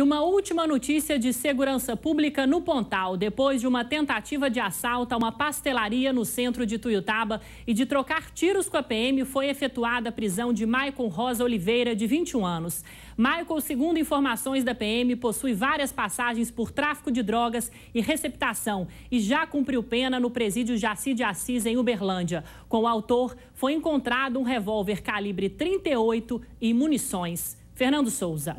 E uma última notícia de segurança pública no Pontal. Depois de uma tentativa de assalto a uma pastelaria no centro de Tuiutaba e de trocar tiros com a PM, foi efetuada a prisão de Maicon Rosa Oliveira, de 21 anos. Maicon, segundo informações da PM, possui várias passagens por tráfico de drogas e receptação e já cumpriu pena no presídio Jaci de Assis, em Uberlândia. Com o autor, foi encontrado um revólver calibre 38 e munições. Fernando Souza.